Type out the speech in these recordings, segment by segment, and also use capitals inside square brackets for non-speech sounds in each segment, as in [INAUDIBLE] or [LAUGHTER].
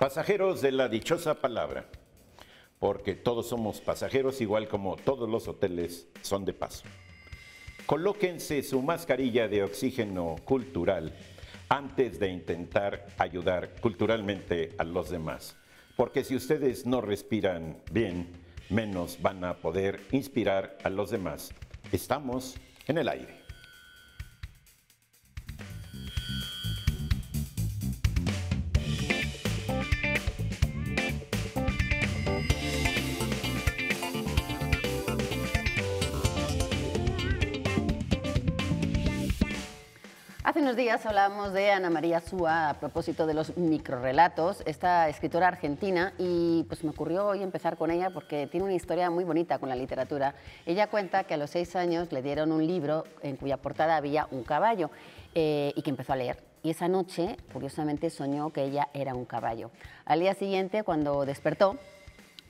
Pasajeros de la dichosa palabra, porque todos somos pasajeros igual como todos los hoteles son de paso. Colóquense su mascarilla de oxígeno cultural antes de intentar ayudar culturalmente a los demás, porque si ustedes no respiran bien, menos van a poder inspirar a los demás. Estamos en el aire. días hablamos de Ana María Súa a propósito de los microrelatos, esta escritora argentina, y pues me ocurrió hoy empezar con ella porque tiene una historia muy bonita con la literatura. Ella cuenta que a los seis años le dieron un libro en cuya portada había un caballo eh, y que empezó a leer. Y esa noche, curiosamente, soñó que ella era un caballo. Al día siguiente, cuando despertó,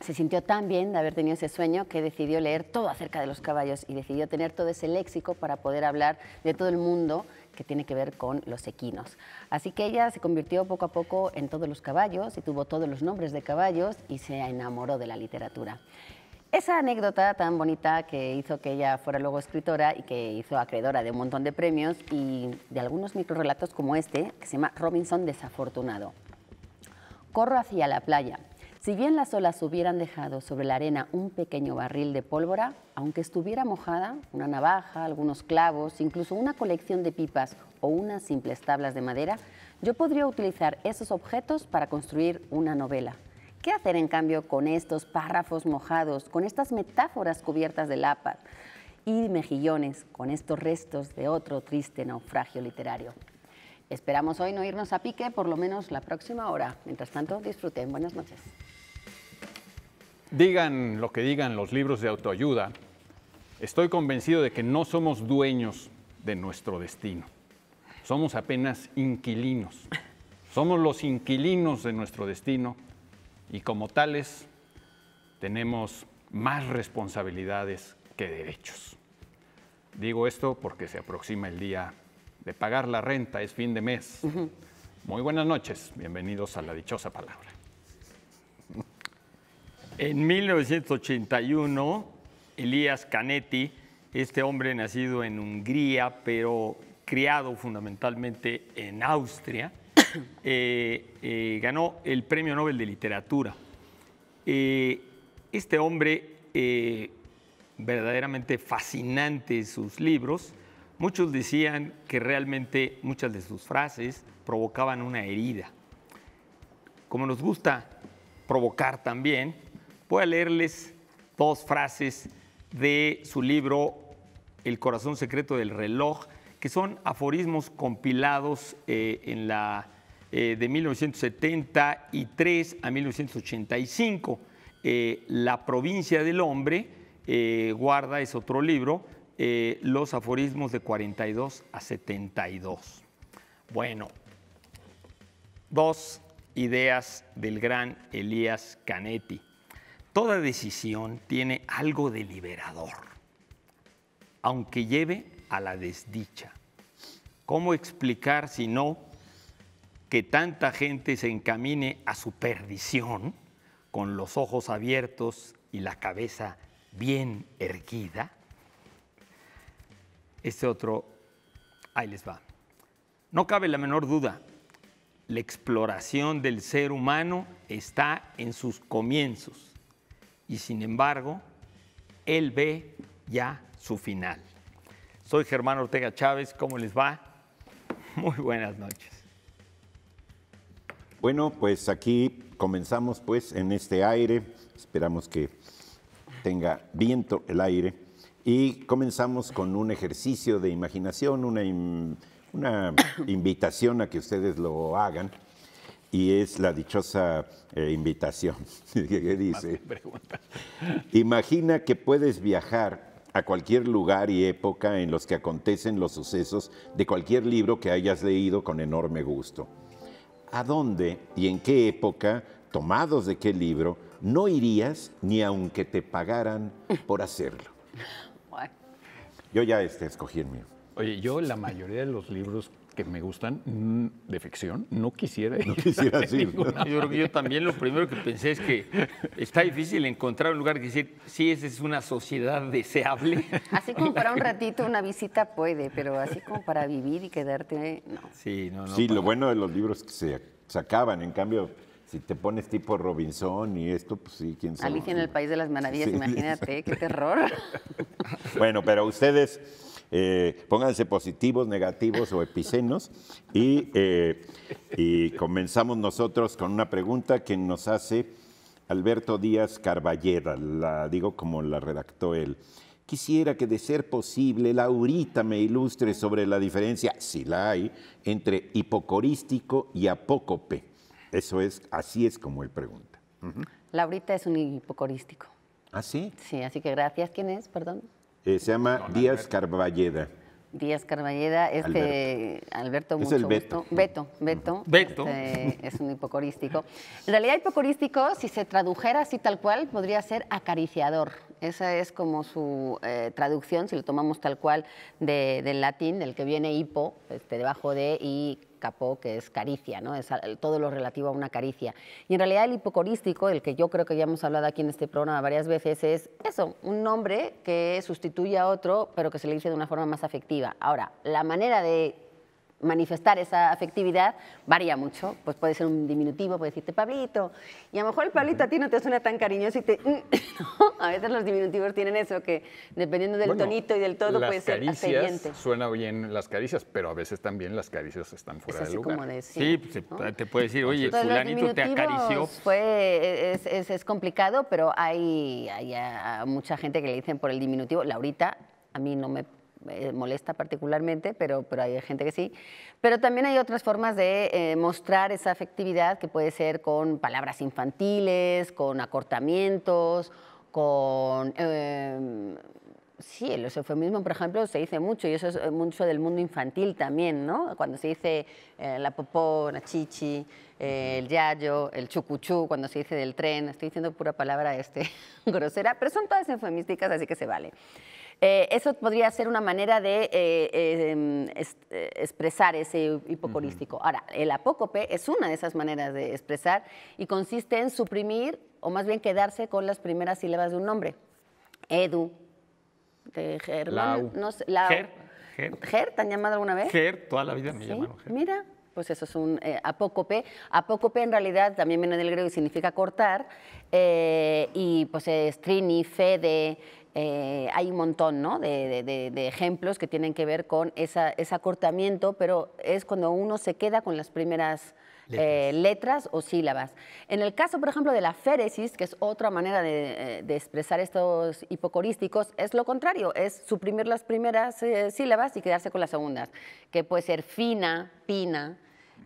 se sintió tan bien de haber tenido ese sueño que decidió leer todo acerca de los caballos y decidió tener todo ese léxico para poder hablar de todo el mundo que tiene que ver con los equinos. Así que ella se convirtió poco a poco en todos los caballos y tuvo todos los nombres de caballos y se enamoró de la literatura. Esa anécdota tan bonita que hizo que ella fuera luego escritora y que hizo acreedora de un montón de premios y de algunos microrelatos como este, que se llama Robinson Desafortunado. Corro hacia la playa, si bien las olas hubieran dejado sobre la arena un pequeño barril de pólvora, aunque estuviera mojada, una navaja, algunos clavos, incluso una colección de pipas o unas simples tablas de madera, yo podría utilizar esos objetos para construir una novela. ¿Qué hacer en cambio con estos párrafos mojados, con estas metáforas cubiertas de lapas y mejillones, con estos restos de otro triste naufragio literario? Esperamos hoy no irnos a pique, por lo menos la próxima hora. Mientras tanto, disfruten. Buenas noches. Digan lo que digan los libros de autoayuda, estoy convencido de que no somos dueños de nuestro destino. Somos apenas inquilinos. Somos los inquilinos de nuestro destino y como tales tenemos más responsabilidades que derechos. Digo esto porque se aproxima el día de pagar la renta, es fin de mes. Muy buenas noches, bienvenidos a la dichosa palabra. En 1981, Elías Canetti, este hombre nacido en Hungría, pero criado fundamentalmente en Austria, [COUGHS] eh, eh, ganó el Premio Nobel de Literatura. Eh, este hombre, verdaderamente fascinante sus libros, muchos decían que realmente muchas de sus frases provocaban una herida. Como nos gusta provocar también, voy a leerles dos frases de su libro El corazón secreto del reloj, que son aforismos compilados eh, en la, eh, de 1973 a 1985. Eh, la provincia del hombre guarda, es otro libro, los aforismos de 42 a 72. Bueno, dos ideas del gran Elías Canetti. Toda decisión tiene algo de liberador, aunque lleve a la desdicha. ¿Cómo explicar si no que tanta gente se encamine a su perdición con los ojos abiertos y la cabeza bien erguida? Este otro, ahí les va. No cabe la menor duda, la exploración del ser humano está en sus comienzos y sin embargo, él ve ya su final. Soy Germán Ortega Chávez, ¿cómo les va? Muy buenas noches. Bueno, pues aquí comenzamos pues en este aire, esperamos que tenga viento el aire y comenzamos con un ejercicio de imaginación, una, una invitación a que ustedes lo hagan y es la dichosa eh, invitación [LAUGHS] dice. Imagina que puedes viajar a cualquier lugar y época en los que acontecen los sucesos de cualquier libro que hayas leído con enorme gusto. ¿A dónde y en qué época, tomados de qué libro, no irías ni aunque te pagaran por hacerlo? [LAUGHS] Yo ya este, escogí el mío. Oye, yo la mayoría de los libros me gustan mm, de ficción, no quisiera No quisiera decir. Yo, también lo primero que pensé es que está difícil encontrar un lugar que decir, sí, esa es una sociedad deseable. Así como para un ratito, una visita puede, pero así como para vivir y quedarte, no. Sí, lo bueno de los libros que se acaban, en cambio... Si te pones tipo Robinson y esto, pues sí, quién sabe. Alicia en el País de las Maravillas, imagínate, qué terror. Bueno, pero ustedes, eh, pónganse positivos, negativos o epicenos. Eh, y, comenzamos nosotros con una pregunta que nos hace Alberto Díaz Carballera, la digo como la redactó él. Quisiera que, de ser posible, Laurita me ilustre sobre la diferencia, si la hay, entre hipocorístico y apócope. Eso es, así es como él pregunta. Laurita es un hipocorístico. ¿Ah, sí? Sí, así que gracias. ¿Quién es? Perdón. Eh, se llama Díaz Carballeda. Díaz Carballeda, este Alberto, Alberto el Beto. Beto, Beto. Este, es un hipocorístico. En realidad, hipocorístico, si se tradujera así tal cual, podría ser acariciador. Esa es como su eh, traducción, si lo tomamos tal cual, del latín, del que viene hipo, este, debajo de, y capó, que es caricia, ¿no? es todo lo relativo a una caricia. Y en realidad el hipocorístico, del que yo creo que ya hemos hablado aquí en este programa varias veces, es eso, un nombre que sustituye a otro, pero que se le dice de una forma más afectiva. Ahora, la manera de manifestar esa afectividad varía mucho. Pues puede ser un diminutivo, puede decirte Pablito. Y a lo mejor el Pablito a ti no te suena tan cariñoso y te... Mm, [LAUGHS] a veces los diminutivos tienen eso, que dependiendo del tonito y del todo puede ser caricias, Suena bien las caricias, pero a veces también las caricias están fuera de lugar. sí, pues, te puede decir, oye, fulanito te acarició. E, es, complicado, pero hay, mucha gente que le dicen por el diminutivo. Laurita, a mí no me eh, molesta particularmente, pero, pero hay gente que sí. Pero también hay otras formas de eh, mostrar esa afectividad que puede ser con palabras infantiles, con acortamientos, con... Eh, sí, el eufemismo, por ejemplo, se dice mucho y eso es eh, mucho del mundo infantil también, ¿no? Cuando se dice la popó, la chichi, el yayo, el chucuchú, cuando se dice del tren, estoy diciendo pura palabra este, [LAUGHS] grosera, pero son todas eufemísticas, así que se vale. Eh, eso podría ser una manera de eh, eh, em, expresar ese hipocorístico. Ahora, el apócope es una de esas maneras de expresar y consiste en suprimir o más bien quedarse con las primeras sílabas de un nombre. Edu, de Ger, Ger. Ger, ¿te han llamado alguna vez? Ger, toda la vida me llamaron Ger. Mira, pues eso es un apócope. Apócope en realidad también viene del griego y significa cortar. y pues es trini, fede, eh, hay un montón ¿no? de, ejemplos que tienen que ver con ese acortamiento, pero es cuando uno se queda con las primeras eh, letras. o sílabas. En el caso, por ejemplo, de la féresis, que es otra manera de, eh, expresar estos hipocorísticos, es lo contrario, es suprimir las primeras sílabas y quedarse con las segundas, que puede ser fina, pina,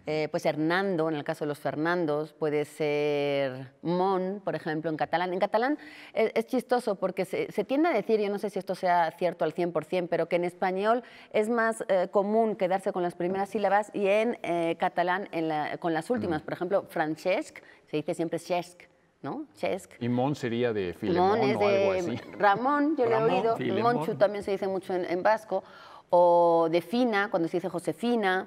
eh, pues Hernando, en el caso de los Fernandos, puede ser Mon, por ejemplo, en catalán. En catalán e, es, chistoso porque se, tiende a decir, yo no sé si esto sea cierto al 100%, pero que en español es más eh, común quedarse con las primeras sílabas y en eh, catalán con las últimas. Mm. Por ejemplo, Francesc se dice siempre Cesc. ¿no? Chesc. Y Mon sería de Filemón Ramón, yo he oído. Monchu también se dice mucho en, en vasco. O de Fina, cuando se dice Josefina.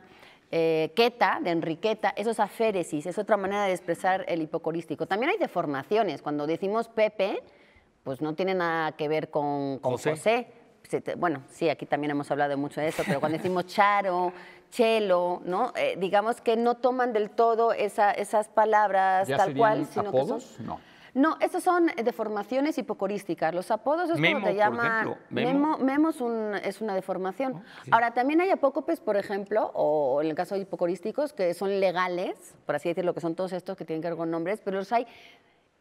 Eh, queta, de enriqueta, eso es aféresis, es otra manera de expresar el hipocorístico. También hay deformaciones, cuando decimos Pepe, pues no tiene nada que ver con, José. Bueno, sí, aquí también hemos hablado mucho de eso, pero cuando decimos Charo, Chelo, ¿no? Eh, digamos que no toman del todo esas palabras tal cual, sino que son... No. No, esas son deformaciones hipocorísticas. Los apodos es como te llaman. Por Memo. Memo, es, una deformación. Ahora, también hay apócopes, por ejemplo, o en el caso de hipocorísticos, que son legales, por así decirlo, que son todos estos que tienen que ver con nombres, pero los hay,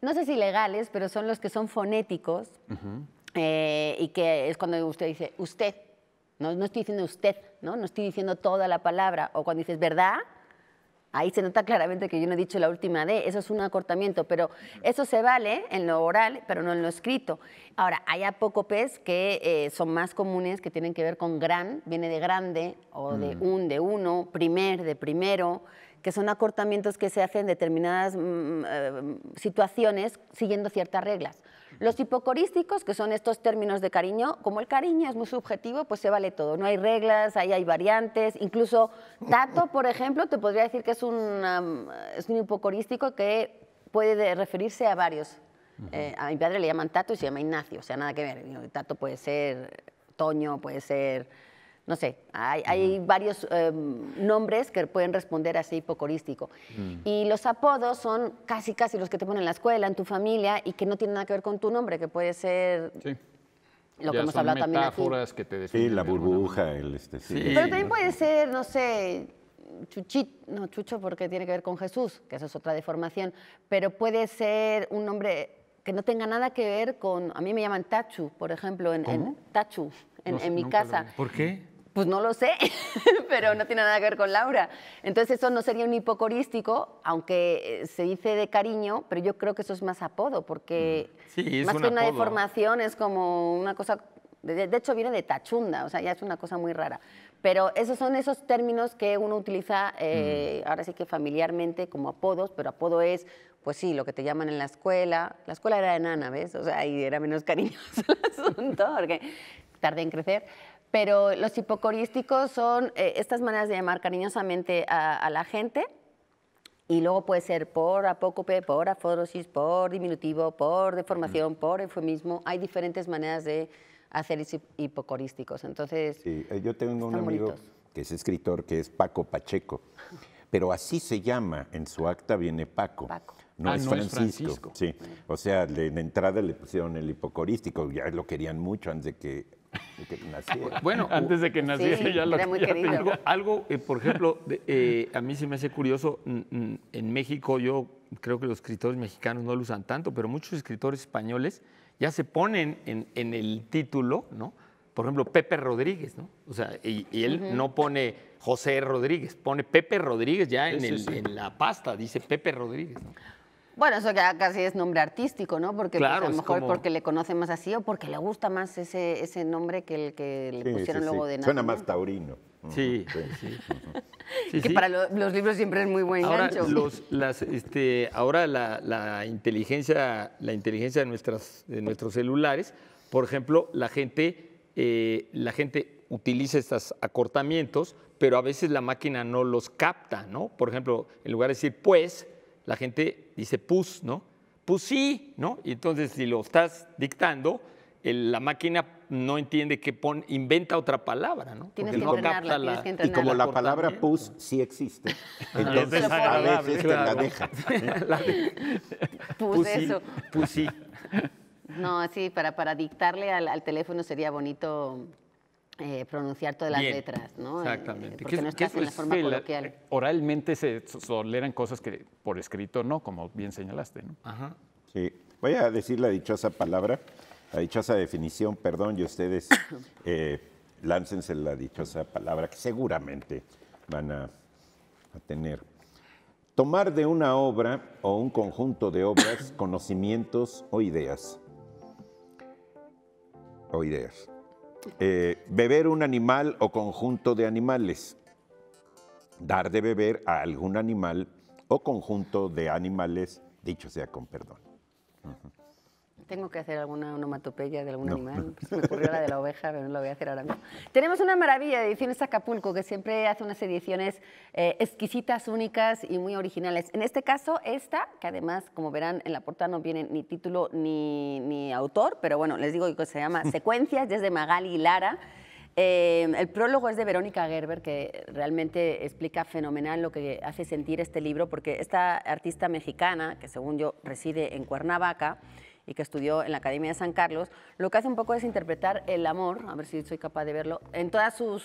no sé si legales, pero son los que son fonéticos eh, y que es cuando usted dice usted. No, no estoy diciendo usted, ¿no? no estoy diciendo toda la palabra. O cuando dices verdad, Ahí se nota claramente que yo no he dicho la última D, eso es un acortamiento, pero eso se vale en lo oral, pero no en lo escrito. Ahora, hay apócopes que eh, son más comunes, que tienen que ver con gran, viene de grande, o de mm. un, de uno, primer, de primero, que son acortamientos que se hacen en determinadas mm, eh, situaciones siguiendo ciertas reglas. Los hipocorísticos, que son estos términos de cariño, como el cariño es muy subjetivo, pues se vale todo. No hay reglas, ahí hay variantes. Incluso tato, por ejemplo, te podría decir que es un, hipocorístico que puede referirse a varios. Eh, a mi padre le llaman tato y se llama Ignacio, o sea, nada que ver. Tato puede ser Toño, puede ser... No sé, hay, varios em, nombres que pueden responder así hipocorístico. Mm. Y los apodos son casi, casi los que te ponen en la escuela, en tu familia, y que no tienen nada que ver con tu nombre, que puede ser... Sí. Lo que hemos hablado también que Sí, la burbuja, el este, sí. Pero también puede ser, no sé, Chuchit, no, Chucho porque tiene que ver con Jesús, que eso es otra deformación, pero puede ser un nombre que no tenga nada que ver con, a mí me llaman Tachu, por ejemplo, en, Tachu, en, mi casa. ¿Por qué? Pues no lo sé, [LAUGHS] pero no tiene nada que ver con Laura. Entonces eso no sería un hipocorístico, aunque eh, se dice de cariño, pero yo creo que eso es más apodo, porque mm. más que una deformación es como una cosa... De, hecho viene de tachunda, o sea, ya es una cosa muy rara. Pero esos son esos términos que uno utiliza, eh, mm. ahora sí que familiarmente, como apodos, pero apodo es pues sí, lo que te llaman en la escuela. La escuela era enana, ¿ves? O sea, ahí era menos [LAUGHS] cariñoso el asunto, porque tardé en crecer pero los hipocorísticos son eh, estas maneras de llamar cariñosamente a, la gente y luego puede ser por apócope, por aforosis, por diminutivo, por deformación, por eufemismo. Hay diferentes maneras de hacer hipocorísticos. Entonces, eh, yo tengo un amigo que es escritor, que es Paco Pacheco, pero así se llama, en su acta viene Paco. Paco. No, ah, es, Francisco. Sí, o sea, en de entrada le pusieron el hipocorístico, ya lo querían mucho antes de que bueno, [LAUGHS] antes de que naciera ya lo Algo, eh, por ejemplo, eh, a mí se me hace curioso, en México yo creo que los escritores mexicanos no lo usan tanto, pero muchos escritores españoles ya se ponen en, el título, ¿no? Por ejemplo, Pepe Rodríguez, ¿no? O sea, y, él no pone José Rodríguez, pone Pepe Rodríguez ya en, en la pasta, dice Pepe Rodríguez, bueno, eso ya casi es nombre artístico, ¿no? Porque pues, a lo mejor porque le conoce más así o porque le gusta más ese, nombre que el que le pusieron luego de nada. Suena más taurino. Sí, que para los libros siempre es muy buen gancho. Este, ahora la, inteligencia, la inteligencia de, nuestras, de nuestros celulares, por ejemplo, la gente, eh, la gente utiliza estos acortamientos, pero a veces la máquina no los capta, ¿no? Por ejemplo, en lugar de decir pues, la gente dice pus, ¿no? Pusí, ¿no? Y entonces si lo estás dictando, la máquina no entiende qué pone, inventa otra palabra, ¿no? Tienes que, Y como la palabra pus sí existe, entonces a veces te la deja. [LAUGHS] pus, eso. No, sí, para, para dictarle al teléfono sería bonito eh, pronunciar todas las letras, ¿no? Exactamente. Eh, porque no estás en la forma coloquial. Eh, oralmente se soleran cosas que por escrito no, como bien señalaste, ¿no? Sí. Voy a decir la dichosa palabra, la dichosa definición, perdón, y ustedes [COUGHS] láncense la dichosa palabra que seguramente van a tener. Tomar de una obra o un conjunto de obras [COUGHS] conocimientos o ideas. O ideas. Eh, beber un animal o conjunto de animales. Dar de beber a algún animal o conjunto de animales, dicho sea con perdón. Tengo que hacer alguna onomatopeya de algún animal. me ocurrió la de la oveja, pero no la voy a hacer ahora mismo. Tenemos una maravilla de Ediciones Acapulco, que siempre hace unas ediciones eh, exquisitas, únicas y muy originales. En este caso, esta, que además, como verán, en la portada no viene ni título ni, ni autor, pero bueno, les digo que se llama [LAUGHS] Secuencias, desde Magali Lara. Eh, el prólogo es de Verónica Gerber, que realmente explica fenomenal lo que hace sentir este libro, porque esta artista mexicana, que según yo reside en Cuernavaca, y que estudió en la Academia de San Carlos, lo que hace un poco es interpretar el amor, a ver si soy capaz de verlo, en todas sus,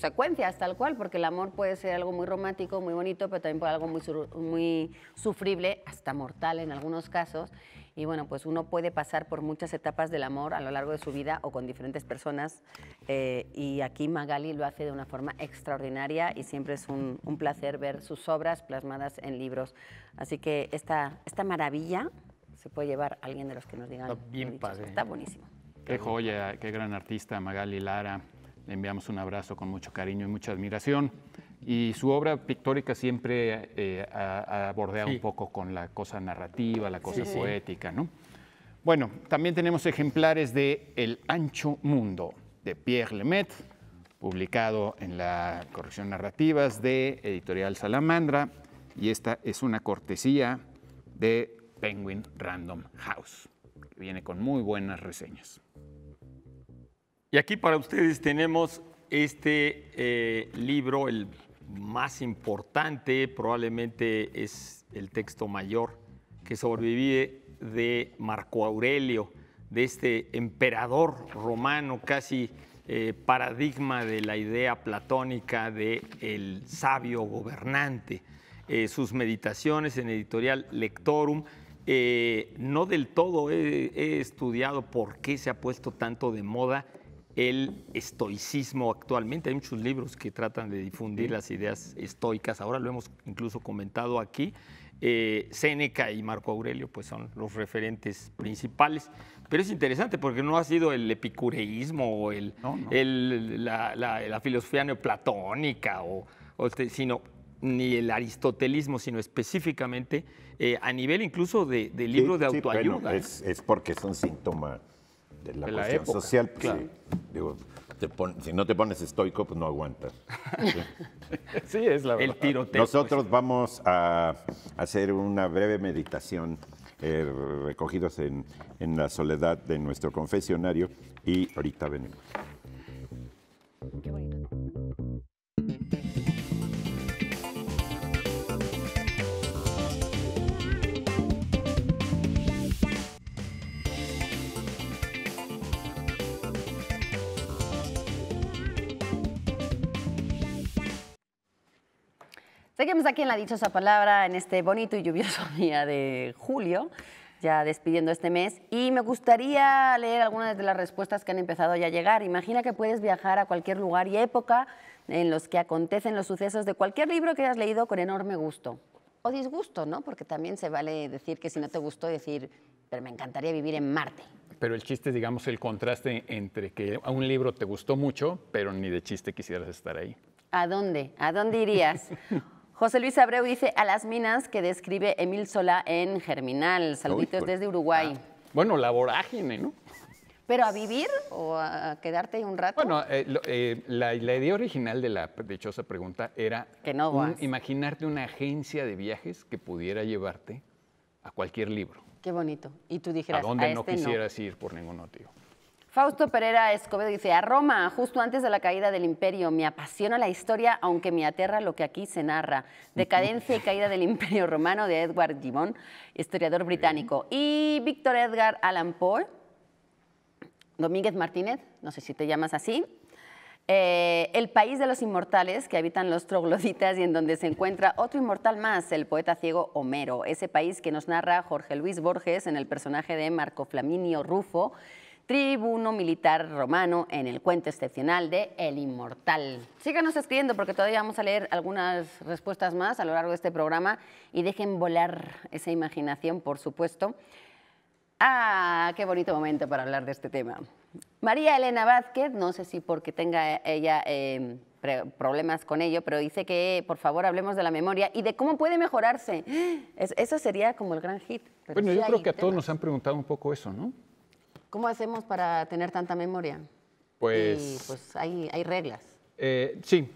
secuencias, tal cual, porque el amor puede ser algo muy romántico, muy bonito, pero también puede algo muy, muy sufrible, hasta mortal en algunos casos. Y bueno, pues uno puede pasar por muchas etapas del amor a lo largo de su vida o con diferentes personas. Eh, y aquí Magali lo hace de una forma extraordinaria y siempre es un, placer ver sus obras plasmadas en libros. Así que esta, esta maravilla se puede llevar a alguien de los que nos digan. Está bien Está buenísimo. Qué joya, qué gran artista Magali Lara. Le enviamos un abrazo con mucho cariño y mucha admiración. Y su obra pictórica siempre eh, ha bordeado un poco con la cosa narrativa, la cosa poética, ¿no? Bueno, también tenemos ejemplares de El ancho mundo de Pierre Lemet, publicado en la corrección narrativas de Editorial Salamandra, y esta es una cortesía de Penguin Random House, que viene con muy buenas reseñas. Y aquí para ustedes tenemos este eh, libro, el más importante, probablemente es el texto mayor que sobrevive de Marco Aurelio, de este emperador romano, casi eh, paradigma de la idea platónica de el sabio gobernante. Eh, sus meditaciones en editorial Lectorum eh, no del todo he, estudiado por qué se ha puesto tanto de moda el estoicismo actualmente. Hay muchos libros que tratan de difundir las ideas estoicas. Ahora lo hemos incluso comentado aquí. Eh, Séneca y Marco Aurelio pues son los referentes principales. Pero es interesante porque no ha sido el epicureísmo o la, filosofía neoplatónica, este, sino, ni el aristotelismo, sino específicamente eh, a nivel incluso de, libro libros de autoayuda. ¿eh? es, porque es un síntoma de la, cuestión social. Pues, si no te pones estoico, pues no aguantas. sí, [LAUGHS] es la verdad. El tiroteo. Nosotros pues. vamos a hacer una breve meditación eh, recogidos en, en la soledad de nuestro confesionario y ahorita venimos. Qué Seguimos aquí en la dichosa palabra en este bonito y lluvioso [LAUGHS] día de julio, ya despidiendo este mes. Y me gustaría leer algunas de las respuestas que han empezado ya a llegar. Imagina que puedes viajar a cualquier lugar y época en los que acontecen los sucesos de cualquier libro que hayas leído con enorme gusto. O disgusto, ¿no? Porque también se vale decir que si no te gustó, decir, pero me encantaría vivir en Marte. Pero el chiste es, digamos, el contraste entre que a un libro te gustó mucho, pero ni de chiste quisieras estar ahí. ¿A dónde? ¿A dónde irías? [LAUGHS] José Luis Abreu dice a las minas que describe Emil Sola en Germinal. Saluditos pues, desde Uruguay. Ah, bueno, la vorágine, ¿no? ¿Pero a vivir o a quedarte un rato? Bueno, eh, eh, la, idea original de la dichosa pregunta era que no imaginarte una agencia de viajes que pudiera llevarte a cualquier libro. Qué bonito. Y tú dijeras, a dónde este no quisieras ir por ningún motivo. Fausto Pereira Escobedo dice, a Roma, justo antes de la caída del imperio, me apasiona la historia, aunque me aterra lo que aquí se narra. Decadencia y caída del imperio romano de Edward Gibbon, historiador británico. Y Víctor Edgar Allan Poe, Domínguez Martínez, no sé si te llamas así, eh, el país de los inmortales que habitan los trogloditas y en donde se encuentra otro inmortal más, el poeta ciego Homero, ese país que nos narra Jorge Luis Borges en el personaje de Marco Flaminio Rufo tribuno militar romano en el cuento excepcional de El Inmortal. Síganos escribiendo porque todavía vamos a leer algunas respuestas más a lo largo de este programa y dejen volar esa imaginación, por supuesto. Ah, qué bonito momento para hablar de este tema. María Elena Vázquez, no sé si porque tenga ella em, problemas con ello, pero dice que por favor hablemos de la memoria y de cómo puede mejorarse. eso sería como el gran hit. Bueno, yo creo que a todos nos han preguntado un poco eso, ¿no? ¿Cómo hacemos para tener tanta memoria? Pues, pues, hay, reglas. Eh, sí,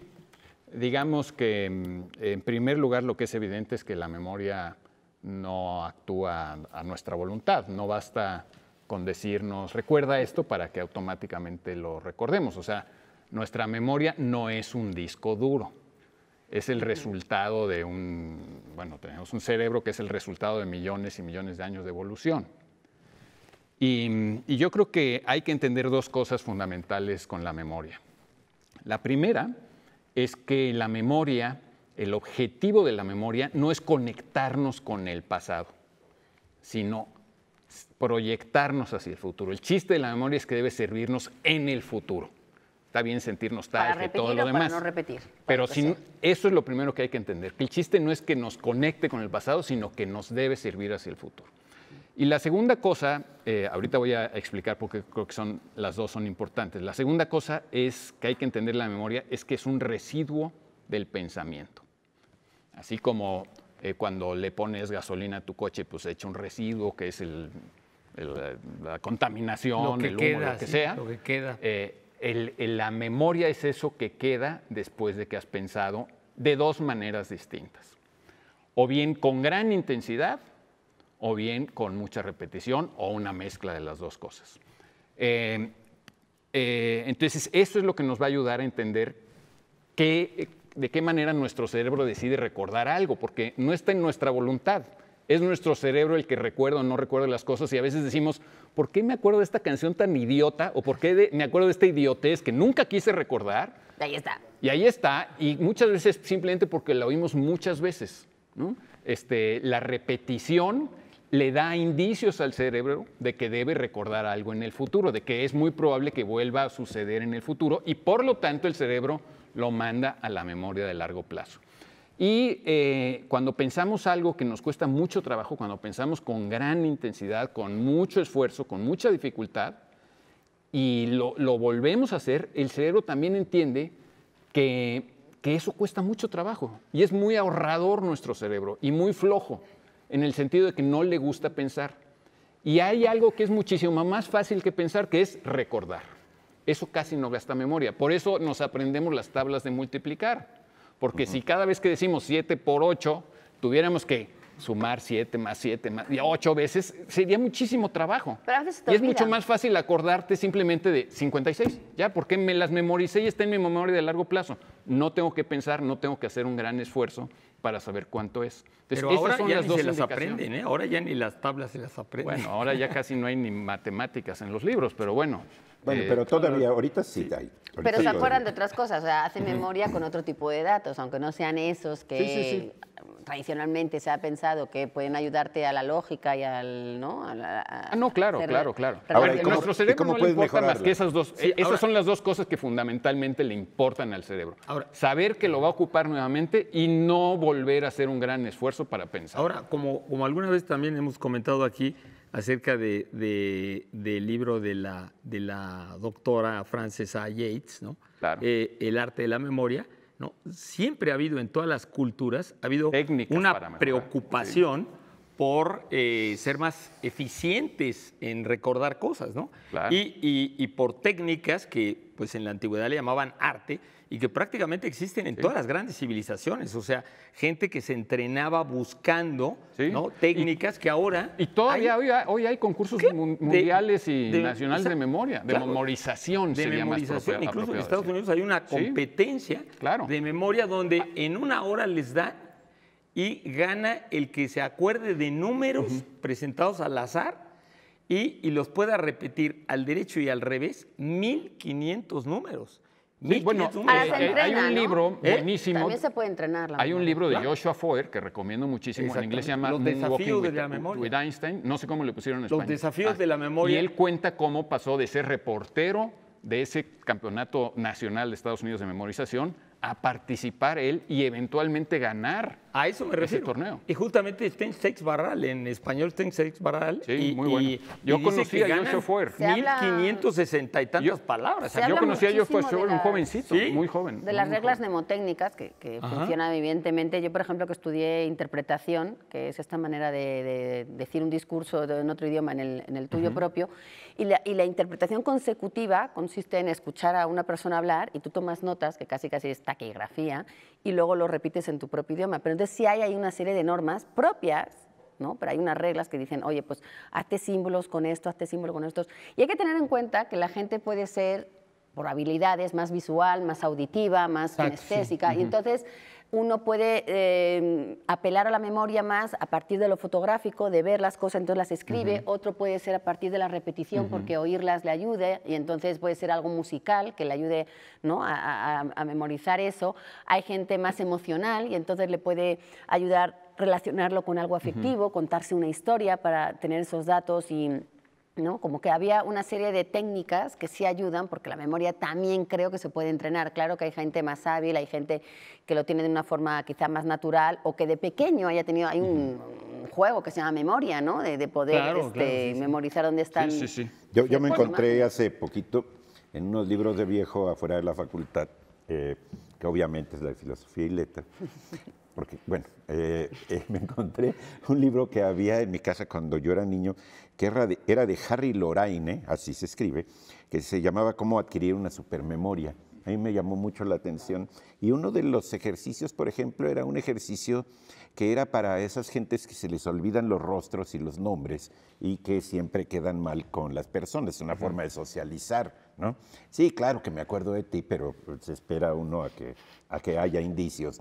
digamos que mm, en primer lugar lo que es evidente es que la memoria no actúa a nuestra voluntad, no basta con decirnos recuerda esto para que automáticamente lo recordemos, o sea, nuestra memoria no es un disco duro, es el resultado de un, bueno, tenemos un cerebro que es el resultado de millones y millones de años de evolución. Mm, y, yo creo que hay que entender dos cosas fundamentales con la memoria. La primera es que la memoria, el objetivo de la memoria no es conectarnos con el pasado, sino proyectarnos hacia el futuro. El chiste de la memoria es que debe servirnos en el futuro. Está bien sentirnos tal y todo lo demás. repetir. Pero eso es lo primero que hay que entender, que el chiste no es que nos conecte con el pasado, sino que nos debe servir hacia el futuro. Y la segunda cosa, eh, ahorita voy a explicar porque creo que son, las dos son importantes. La segunda cosa es que hay que entender la memoria, es que es un residuo del pensamiento. Así como eh, cuando le pones gasolina a tu coche, pues echa un residuo que es la contaminación, el humo, queda, lo que sea. Lo que queda. Eh, la memoria es eso que queda después de que has pensado de dos maneras distintas. O bien con gran intensidad o bien con mucha repetición o una mezcla de las dos cosas. Eh, eh, entonces, eso es lo que nos va a ayudar a entender de qué manera nuestro cerebro decide recordar algo, porque no está en nuestra voluntad. Es nuestro cerebro el que recuerda o no recuerda las cosas y a veces decimos, ¿por qué me acuerdo de esta canción tan idiota? ¿O por qué me acuerdo de esta idiotez que nunca quise recordar? Ahí está. Y ahí está, y muchas veces simplemente porque la oímos muchas veces. Este, la repetición le da indicios al cerebro de que debe recordar algo en el futuro, de que es muy probable que vuelva a suceder en el futuro y por lo tanto el cerebro lo manda a la memoria de largo plazo. Y eh, cuando pensamos algo que nos cuesta mucho trabajo, cuando pensamos con gran intensidad, con mucho esfuerzo, con mucha dificultad, y lo, volvemos a hacer, el cerebro también entiende que eso cuesta mucho trabajo y es muy ahorrador nuestro cerebro y muy flojo en el sentido de que no le gusta pensar. Y hay algo que es muchísimo más fácil que pensar, que es recordar. Eso casi no gasta memoria. Por eso nos aprendemos las tablas de multiplicar. Porque si cada vez que decimos 7 por 8, tuviéramos que sumar 7 más 7 más 8 veces, sería muchísimo trabajo. y es mucho más fácil acordarte simplemente de 56, ya, porque me las memoricé y está en mi memoria de largo plazo. No tengo que pensar, no tengo que hacer un gran esfuerzo para saber cuánto es. Pero ahora son ya las ni se las aprenden, ¿eh? ahora ya ni las tablas se las aprenden. Bueno, ahora ya casi no hay ni matemáticas en los libros, pero bueno, bueno, eh, pero todavía, ahorita sí, hay. pero se acuerdan de otras cosas, o sea, hace memoria con otro tipo de datos, aunque no sean esos que tradicionalmente se ha pensado que pueden ayudarte a la lógica y al, ¿no? Ah, no, claro, claro, claro. Ahora, nuestro cerebro no le importa más que esas dos. Eh, esas son las dos cosas que fundamentalmente le importan al cerebro. Saber que lo va a ocupar nuevamente y no volver a hacer un gran esfuerzo para pensar. Ahora, como alguna vez también hemos comentado aquí, acerca del libro de la, de la doctora Frances A. Yates, ¿no? Eh, el arte de la memoria. Siempre ha habido en todas las culturas, ha habido una preocupación por eh, ser más eficientes en recordar cosas, ¿no? Y, por técnicas que pues en la antigüedad le llamaban arte, y que prácticamente existen en todas las grandes civilizaciones. O sea, gente que se entrenaba buscando técnicas que ahora. Y todavía hoy, hay, concursos mundiales y nacionales de memoria, de memorización. De memorización. Incluso en Estados Unidos hay una competencia de memoria donde en una hora les dan y gana el que se acuerde de números presentados al azar. Y, y, los pueda repetir al derecho y al revés 1.500 números bueno, eh, hay un libro buenísimo. También se puede entrenar. hay un libro de Joshua Foer que recomiendo muchísimo. En inglés se llama Los desafíos de la memoria. Einstein. No sé cómo le pusieron en español. Los desafíos ah, de la memoria. Y él cuenta cómo pasó de ser reportero de ese campeonato nacional de Estados Unidos de memorización a participar él y eventualmente ganar a eso me refiero. torneo. Y justamente ten Seix Barral, en español ten sex Barral. Sí, y, muy bueno. Y, yo conocí a 1560 y tantas palabras. yo conocí a Joshua Fuer, un jovencito, muy joven. De las reglas nemotécnicas mnemotécnicas, que, que funcionan evidentemente. Yo, por ejemplo, que estudié interpretación, que es esta manera de, decir un discurso en otro idioma, en el, tuyo propio. Y la, y la interpretación consecutiva consiste en escuchar a una persona hablar y tú tomas notas, que casi casi es taquigrafía, y luego lo repites en tu propio idioma. Pero entonces sí hay ahí una serie de normas propias, ¿no? Pero hay unas reglas que dicen, oye, pues hazte símbolos con esto, hazte símbolos con estos. Y hay que tener en cuenta que la gente puede ser por habilidades más visual, más auditiva, más anestésica, Y entonces uno puede eh, apelar a la memoria más a partir de lo fotográfico, de ver las cosas, entonces las escribe, otro puede ser a partir de la repetición, porque oírlas le ayude, y entonces puede ser algo musical que le ayude a, memorizar eso. Hay gente más emocional y entonces le puede ayudar relacionarlo con algo afectivo, contarse una historia para tener esos datos y ¿no? Como que había una serie de técnicas que sí ayudan, porque la memoria también creo que se puede entrenar. Claro que hay gente más hábil, hay gente que lo tiene de una forma quizá más natural o que de pequeño haya tenido, hay un, juego que se llama memoria, ¿no? De, poder este, memorizar dónde están. yo, me encontré hace poquito en unos libros de viejo afuera de la facultad, eh, que obviamente es la de filosofía y letra, [LAUGHS] porque, bueno, eh, eh, me encontré un libro que había en mi casa cuando yo era niño era de, Harry Loraine, así se escribe, que se llamaba Cómo adquirir una supermemoria. A mí me llamó mucho la atención. Y uno de los ejercicios, por ejemplo, era un ejercicio que era para esas gentes que se les olvidan los rostros y los nombres y que siempre quedan mal con las personas, Es una forma de socializar, Sí, claro que me acuerdo de ti, pero se pues, espera uno a que, a que haya indicios,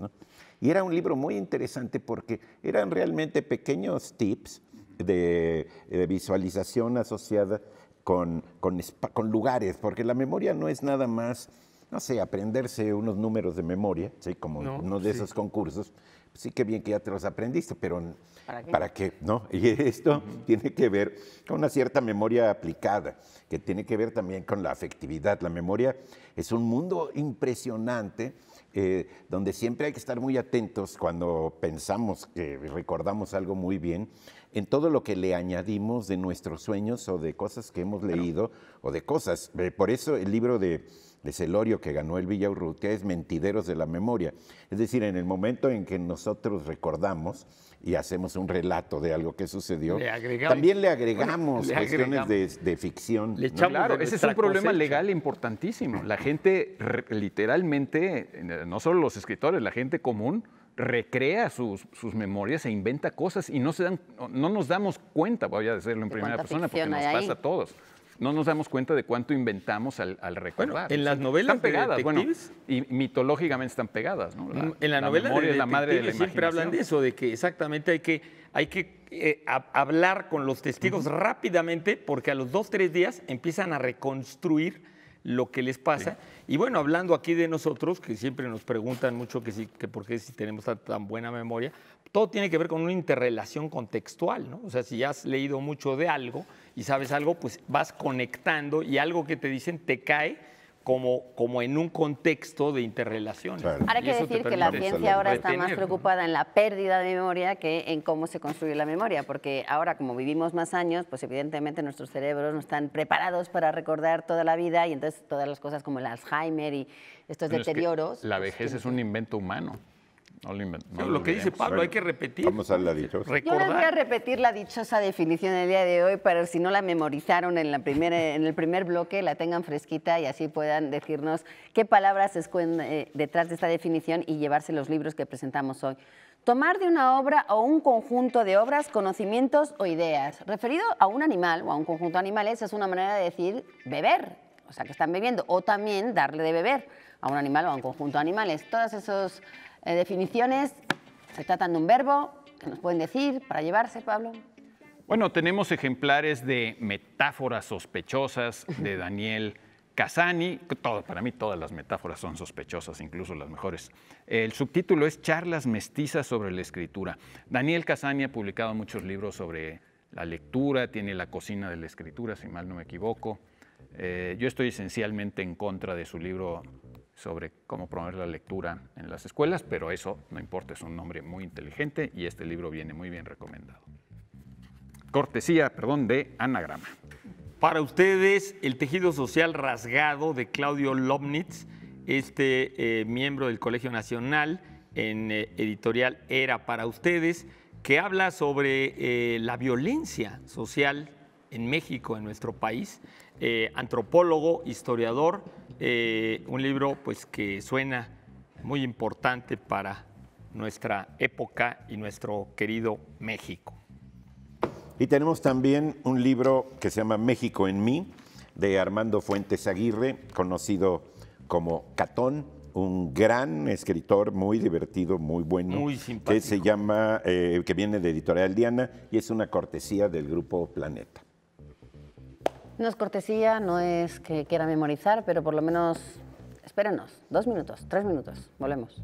Y era un libro muy interesante porque eran realmente pequeños tips de, eh, visualización asociada con, con, con, lugares, porque la memoria no es nada más, no sé, aprenderse unos números de memoria, ¿sí? como uno de esos concursos. Sí que bien que ya te los aprendiste, pero ¿para qué? ¿No? [LAUGHS] Y esto tiene que ver con una cierta memoria aplicada, que tiene que ver también con la afectividad. La memoria es un mundo impresionante eh, donde siempre hay que estar muy atentos cuando pensamos que recordamos algo muy bien, en todo lo que le añadimos de nuestros sueños o de cosas que hemos leído o de cosas. Eh, por eso el libro de, de Celorio que ganó el Villaurrutia es Mentideros de la Memoria. Es decir, en el momento en que nosotros recordamos, y hacemos un relato de algo que sucedió. También le agregamos cuestiones de, ficción. Claro, ese es un problema legal importantísimo. La gente literalmente, eh, no solo los escritores, la gente común recrea sus, memorias e inventa cosas y no, se dan, no nos damos cuenta, voy a decirlo en primera persona, porque nos pasa a todos no nos damos cuenta de cuánto inventamos al, recordar. en las novelas pegadas, y mitológicamente están pegadas, ¿no? en la, novela de la madre de la siempre hablan de eso, de que exactamente hay que, hay que eh, hablar con los testigos rápidamente, porque a los dos, tres días empiezan a reconstruir lo que les pasa. Y bueno, hablando aquí de nosotros, que siempre nos preguntan mucho que, sí, que por qué si tenemos tan buena memoria, todo tiene que ver con una interrelación contextual, ¿no? O sea, si has leído mucho de algo y sabes algo, pues vas conectando y algo que te dicen te cae como, como en un contexto de interrelación. Ahora hay que decir que la ciencia ahora está más preocupada en la pérdida de memoria que en cómo se construye la memoria, porque ahora como vivimos más años, pues evidentemente nuestros cerebros no están preparados para recordar toda la vida y entonces todas las cosas como el Alzheimer y estos deterioros. la pues, vejez es un invento humano. No lo, que dice Pablo, hay que repetir. Vamos a la dichosa. Yo voy a repetir la dichosa definición del día de hoy, para si no la memorizaron en, la primera, en el primer bloque, la tengan fresquita y así puedan decirnos qué palabras se esconden eh, detrás de esta definición y llevarse los libros que presentamos hoy. Tomar de una obra o un conjunto de obras, conocimientos o ideas. Referido a un animal o a un conjunto de animales, es una manera de decir beber, o sea, que están bebiendo, o también darle de beber a un animal o a un conjunto de animales. todas esos eh, definiciones, se tratan de un verbo, que nos pueden decir para llevarse, Pablo? Bueno, tenemos ejemplares de metáforas sospechosas de [LAUGHS] Daniel Casani. Todo, para mí todas las metáforas son sospechosas, incluso las mejores. El subtítulo es Charlas mestizas sobre la escritura. Daniel Casani ha publicado muchos libros sobre la lectura, tiene la cocina de la escritura, si mal no me equivoco. Eh, yo estoy esencialmente en contra de su libro sobre cómo promover la lectura en las escuelas, pero eso no importa, es un nombre muy inteligente y este libro viene muy bien recomendado. Cortesía, perdón, de Anagrama. Para ustedes, el tejido social rasgado de Claudio Lobnitz, este eh, miembro del Colegio Nacional en eh, editorial Era para ustedes, que habla sobre eh, la violencia social en México, en nuestro país, antropólogo, historiador, eh, un libro pues, que suena muy importante para nuestra época y nuestro querido México. Y tenemos también un libro que se llama México en mí, de Armando Fuentes Aguirre, conocido como Catón, un gran escritor, muy divertido, muy bueno, que se llama, eh, que viene de Editorial Diana y es una cortesía del grupo Planeta. No es cortesía, no es que quiera memorizar, pero por lo menos espérenos. Dos minutos, tres minutos. Volvemos.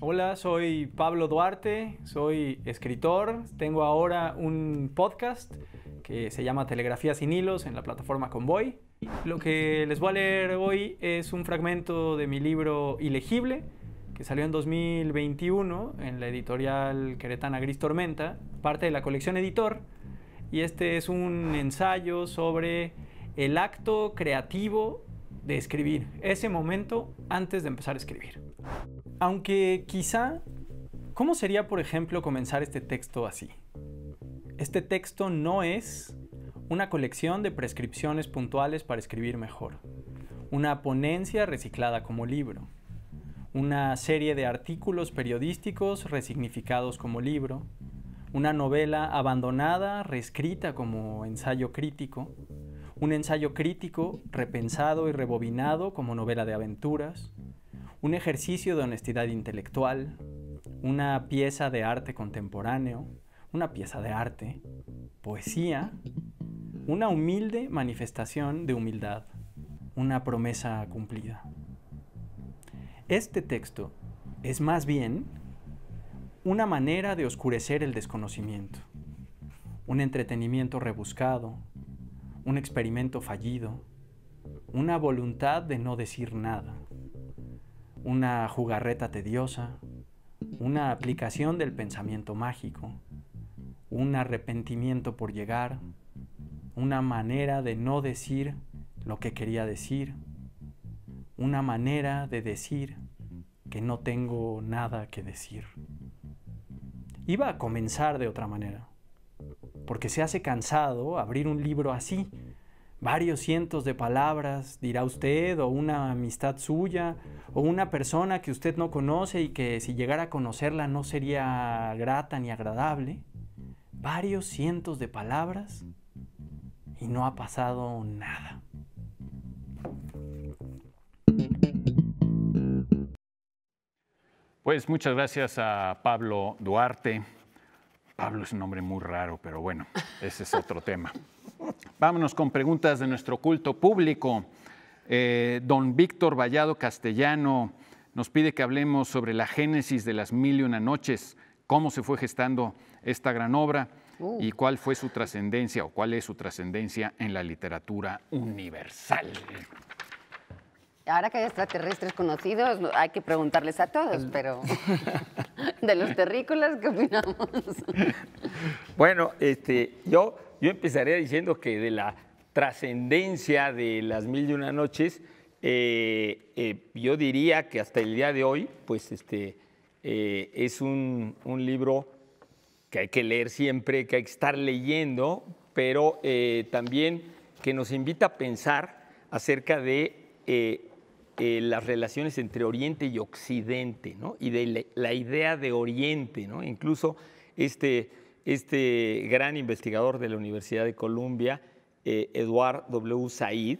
Hola, soy Pablo Duarte, soy escritor, tengo ahora un podcast que se llama Telegrafía sin hilos en la plataforma Convoy. Lo que les voy a leer hoy es un fragmento de mi libro Ilegible, que salió en 2021 en la editorial queretana Gris Tormenta, parte de la colección Editor, y este es un ensayo sobre el acto creativo de escribir, ese momento antes de empezar a escribir. Aunque quizá, ¿cómo sería, por ejemplo, comenzar este texto así? Este texto no es una colección de prescripciones puntuales para escribir mejor, una ponencia reciclada como libro, una serie de artículos periodísticos resignificados como libro, una novela abandonada, reescrita como ensayo crítico, un ensayo crítico repensado y rebobinado como novela de aventuras, un ejercicio de honestidad intelectual, una pieza de arte contemporáneo, una pieza de arte, poesía, una humilde manifestación de humildad, una promesa cumplida. Este texto es más bien una manera de oscurecer el desconocimiento, un entretenimiento rebuscado, un experimento fallido, una voluntad de no decir nada, una jugarreta tediosa, una aplicación del pensamiento mágico, un arrepentimiento por llegar, una manera de no decir lo que quería decir, una manera de decir que no tengo nada que decir. Iba a comenzar de otra manera, porque se hace cansado abrir un libro así, varios cientos de palabras, dirá usted, o una amistad suya, o una persona que usted no conoce y que si llegara a conocerla no sería grata ni agradable. Varios cientos de palabras y no ha pasado nada. Pues muchas gracias a Pablo Duarte. Pablo es un nombre muy raro, pero bueno, ese es otro [LAUGHS] tema. Vámonos con preguntas de nuestro culto público. Eh, don Víctor Vallado Castellano nos pide que hablemos sobre la génesis de las mil y una noches, cómo se fue gestando esta gran obra y cuál fue su trascendencia o cuál es su trascendencia en la literatura universal. Ahora que hay extraterrestres conocidos, hay que preguntarles a todos, pero [LAUGHS] [LAUGHS] de los terrícolas, ¿qué opinamos? Bueno, este, yo, yo empezaría diciendo que de la trascendencia de las mil y una noches, eh, eh, yo diría que hasta el día de hoy, pues este, eh, es un libro que hay que leer siempre, que hay que estar leyendo, pero eh, también que nos invita a pensar acerca de eh, eh, las relaciones entre Oriente y Occidente, y de la, idea de Oriente. Incluso este, este, gran investigador de la Universidad de Columbia, Edward W. Said,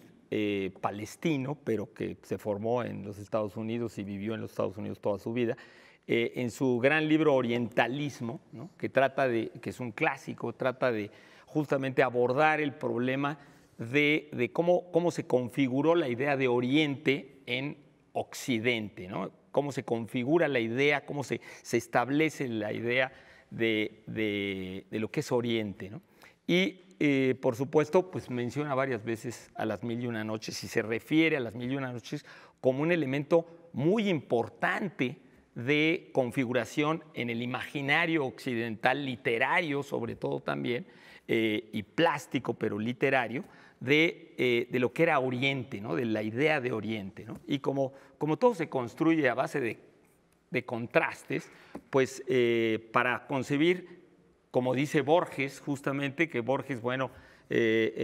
palestino, pero que se formó en los Estados Unidos y vivió en los Estados Unidos toda su vida, eh, en su gran libro Orientalismo, que trata de, que es un clásico, trata de justamente abordar el problema de, cómo, se configuró la idea de Oriente en Occidente, cómo se configura la idea, cómo se, establece la idea de, lo que es Oriente. Y eh, por supuesto, pues menciona varias veces a las mil y una noches y se refiere a las mil y una noches como un elemento muy importante de configuración en el imaginario occidental literario, sobre todo también, eh, y plástico, pero literario, eh, de, lo que era Oriente, ¿no? de la idea de Oriente. Y como, todo se construye a base de, contrastes, pues eh, para concebir, como dice Borges, justamente, que Borges, bueno,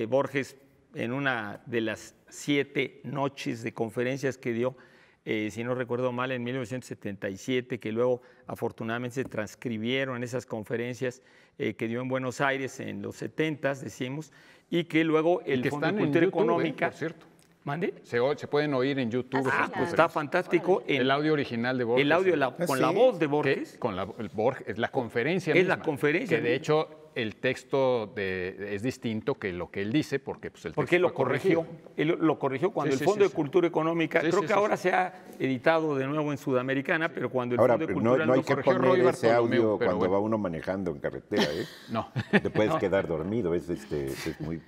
Borges en una de las siete noches de conferencias que dio, eh, si no recuerdo mal, en 1977, que luego afortunadamente se transcribieron esas conferencias eh, que dio en Buenos Aires en los 70, decimos, y que luego el que Fondo de Cultura YouTube, ¿eh? Económica... Por cierto. ¿Mande? Se, pueden oír en YouTube. Ah, pues está fantástico. El, audio original de Borges. El audio con la voz de Borges. con la, Borges, la conferencia. Es la conferencia. Que de hecho el texto es distinto que lo que él dice, porque pues, el porque lo corrigió. Él lo corrigió cuando el Fondo de Cultura Económica, creo que ahora se ha editado de nuevo en Sudamericana, pero cuando el Fondo de Cultura no, no hay que poner ese audio cuando va uno manejando en carretera, ¿eh? [LAUGHS] no. Te puedes quedar dormido, es, este, es muy...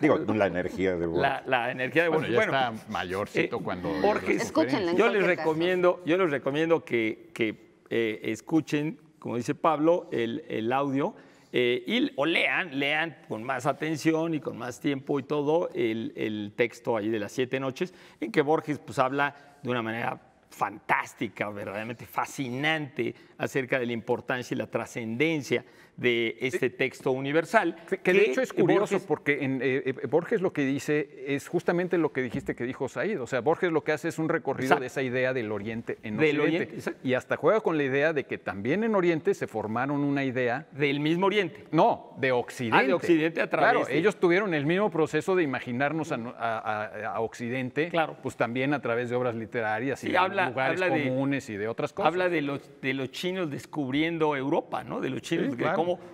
Digo, la energía de La, energía de Bueno, ya está mayorcito eh, cuando... Borges, yo les recomiendo, yo les recomiendo que, que eh, escuchen, como dice Pablo, el, el audio eh, o lean, lean con más atención y con más tiempo y todo el, texto ahí de las siete noches, en que Borges pues, habla de una manera fantástica, verdaderamente fascinante acerca de la importancia y la trascendencia de este texto universal. Que, de hecho es curioso porque eh, eh, Borges lo que dice es justamente lo que dijiste que dijo Said. O sea, Borges lo que hace es un recorrido de esa idea del Oriente en Occidente. y hasta juega con la idea de que también en Oriente se formaron una idea. Del mismo Oriente. No, de Occidente. Ah, de Occidente a través. Claro, ellos tuvieron el mismo proceso de imaginarnos a, Occidente, claro. pues también a través de obras literarias y, de lugares comunes y de otras cosas. Habla de los, de los chinos descubriendo Europa, ¿no? De los chinos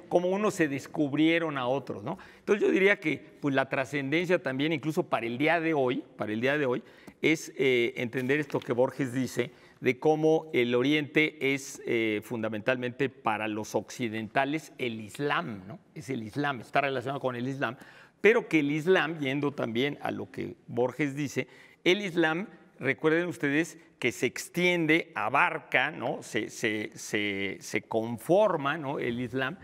cómo, unos se descubrieron a otros, ¿no? Entonces yo diría que pues, la trascendencia también, incluso para el día de hoy, para el día de hoy, es eh, entender esto que Borges dice de cómo el Oriente es eh, fundamentalmente para los occidentales el Islam, ¿no? Es el Islam, está relacionado con el Islam, pero que el Islam, yendo también a lo que Borges dice, el Islam recuerden ustedes que se extiende, abarca, ¿no? se, conforma ¿no? el Islam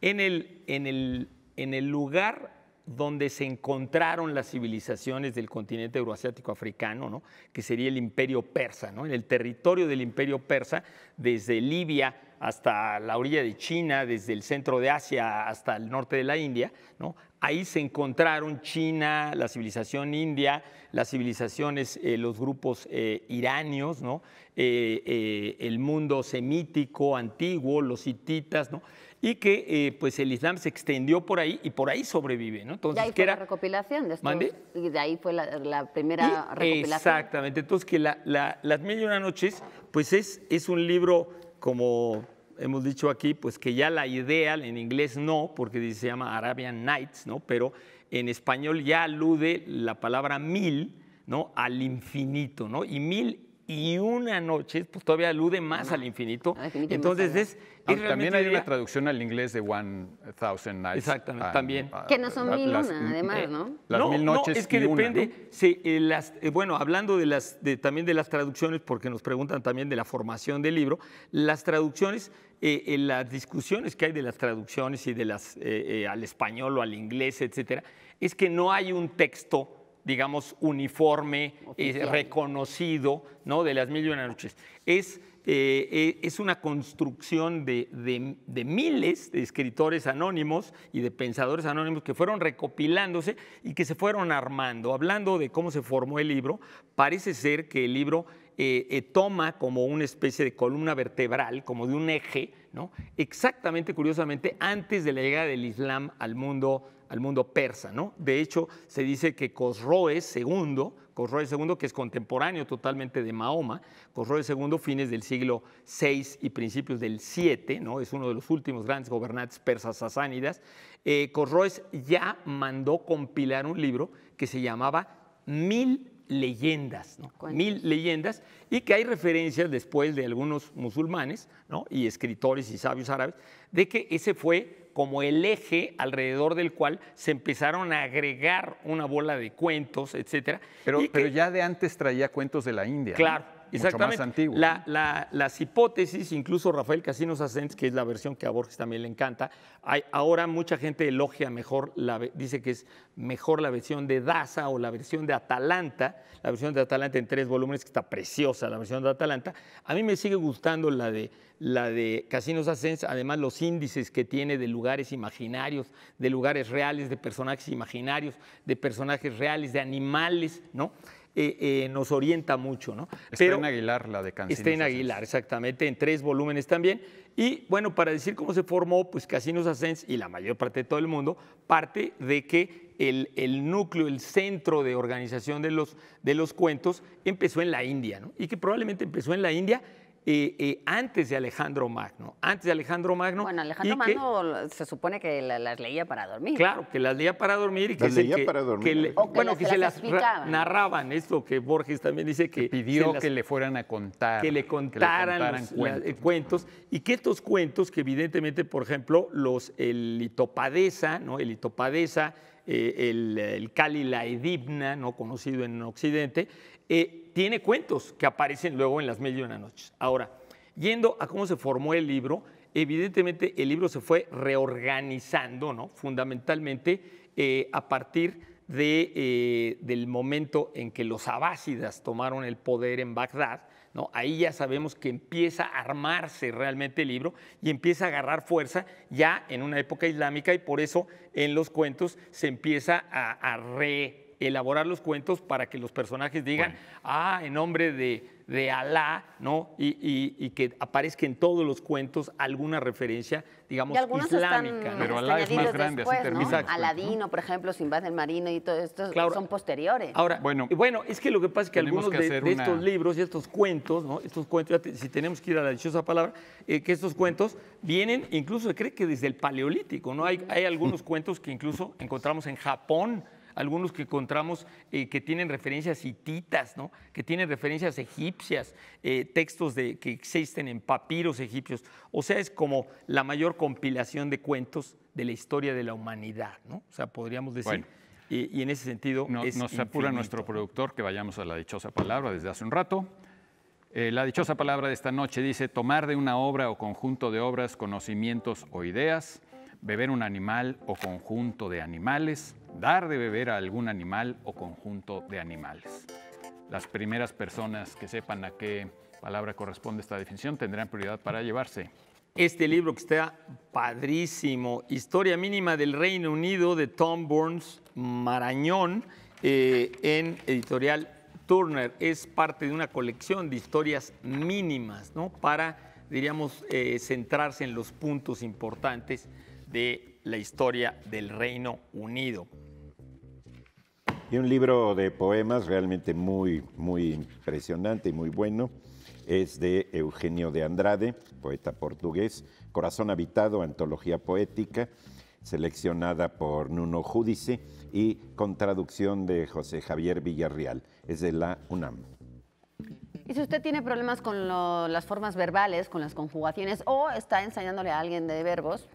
en el, en, el, en el lugar donde se encontraron las civilizaciones del continente euroasiático africano, ¿no? que sería el imperio persa, ¿no? en el territorio del imperio persa, desde Libia hasta la orilla de China, desde el centro de Asia hasta el norte de la India, ¿no? Ahí se encontraron China, la civilización india, las civilizaciones, eh, los grupos eh, iranios, ¿no? Eh, el mundo semítico antiguo, los hititas, ¿no? y que pues el Islam se extendió por ahí y por ahí sobrevive. Entonces, que era... la recopilación, después, y de ahí fue la, primera recopilación. Exactamente, entonces que Las Mil y Una Noches pues es, es un libro como hemos dicho aquí, pues que ya la idea, en inglés no, porque se llama Arabian Nights, ¿no? Pero en español ya alude la palabra mil, ¿no? Al infinito, ¿no? Y mil y una noche, pues todavía alude más al infinito. Ah, Entonces es, también hay una traducción al inglés de One Thousand Nights. Exactamente, también. que no son mil una, además, eh, ¿no? no, mil noches no, es que depende. Eh, las, eh, bueno, hablando de las, también de las traducciones, porque nos preguntan también de la formación del libro, las traducciones las discusiones que hay de las traducciones y de las al español o al inglés, etcétera, es que no hay un texto digamos, uniforme, eh, reconocido, ¿no? De las mil y una noches. Es, eh, eh, es una construcción de, miles de escritores anónimos y de pensadores anónimos que fueron recopilándose y que se fueron armando. Hablando de cómo se formó el libro, parece ser que el libro toma como una especie de columna vertebral, como de un eje, ¿no? Exactamente, curiosamente, antes de la llegada del Islam al mundo al mundo persa. ¿no? De hecho, se dice que Cosroes II, Cosroes II, que es contemporáneo totalmente de Mahoma, Cosroes II, fines del siglo VI y principios del VII, ¿no? es uno de los últimos grandes gobernantes persas sasánidas, eh, Cosroes ya mandó compilar un libro que se llamaba Mil leyendas, ¿no? mil leyendas, y que hay referencias después de algunos musulmanes ¿no? y escritores y sabios árabes de que ese fue como el eje alrededor del cual se empezaron a agregar una bola de cuentos, etcétera. Pero, pero ya de antes traía cuentos de la India. Claro, Exactamente. las hipótesis, incluso Rafael Casinos Ascens, que es la versión que a Borges también le encanta, hay, ahora mucha gente elogia mejor, la, dice que es mejor la versión de Daza o la versión de Atalanta, la versión de Atalanta en tres volúmenes, que está preciosa la versión de Atalanta. A mí me sigue gustando la de, la de Casinos Ascens, además los índices que tiene de lugares imaginarios, de lugares reales, de personajes imaginarios, de personajes reales, de animales, ¿no? Eh, eh, nos orienta mucho. ¿no? Está en Aguilar la de Cancinos. Está en Aguilar, exactamente, en tres volúmenes también. Y bueno, para decir cómo se formó, pues Casinos Ascens y la mayor parte de todo el mundo, parte de que el, el, núcleo, el centro de organización de los, de los cuentos empezó en la India, ¿no? y que probablemente empezó en la India antes de Alejandro Magno. Antes de Alejandro Magno. Bueno, Alejandro Magno se supone que las leía para dormir. Claro, que las leía para dormir y que, para bueno, que se las, narraban. Esto que Borges también dice que, pidió que le fueran a contar, que le contaran, los, cuentos, y que estos cuentos, que evidentemente, por ejemplo, los el Itopadesa, no, el Eh, el, el Cali la Edibna, no conocido en Occidente, eh, tiene cuentos que aparecen luego en Las Medias de Una Noche. Ahora, yendo a cómo se formó el libro, evidentemente el libro se fue reorganizando, ¿no? Fundamentalmente eh, a partir eh, del momento en que los abásidas tomaron el poder en Bagdad, ¿no? Ahí ya sabemos que empieza a armarse realmente el libro y empieza a agarrar fuerza ya en una época islámica y por eso en los cuentos se empieza a, a re elaborar los cuentos para que los personajes digan, ah, en nombre de, de Alá, ¿no? Y, y, que aparezca en todos los cuentos alguna referencia, digamos, islámica. Pero Alá es más grande, Aladino, por ejemplo, Sinbad el Marino y todo esto son posteriores. Ahora, bueno, bueno, es que lo que pasa es que algunos de, estos libros y estos cuentos, ¿no? Estos cuentos, si tenemos que ir a la dichosa palabra, eh, que estos cuentos vienen, incluso se cree que desde el paleolítico, ¿no? Hay, hay algunos [LAUGHS] cuentos que incluso encontramos en Japón, algunos que encontramos eh, que tienen referencias hititas, ¿no? que tienen referencias egipcias, eh, textos de, que existen en papiros egipcios. O sea, es como la mayor compilación de cuentos de la historia de la humanidad, ¿no? O sea, podríamos decir. y, en ese sentido. nos apura nuestro productor que vayamos a la dichosa palabra desde hace un rato. Eh, la dichosa palabra de esta noche dice: tomar de una obra o conjunto de obras, conocimientos o ideas, beber un animal o conjunto de animales, dar de beber a algún animal o conjunto de animales. Las primeras personas que sepan a qué palabra corresponde esta definición tendrán prioridad para llevarse este libro que está padrísimo, Historia Mínima del Reino Unido de Tom Burns Marañón, eh, en editorial Turner. Es parte de una colección de historias mínimas, ¿no? Para, diríamos, eh, centrarse en los puntos importantes de la historia del Reino Unido. Y un libro de poemas realmente muy, muy impresionante y muy bueno es de Eugenio de Andrade, poeta portugués, Corazón Habitado, antología poética, seleccionada por Nuno Judice y con traducción de José Javier Villarreal. Es de la UNAM. Y si usted tiene problemas con las formas verbales, con las conjugaciones o está enseñándole a alguien de verbos,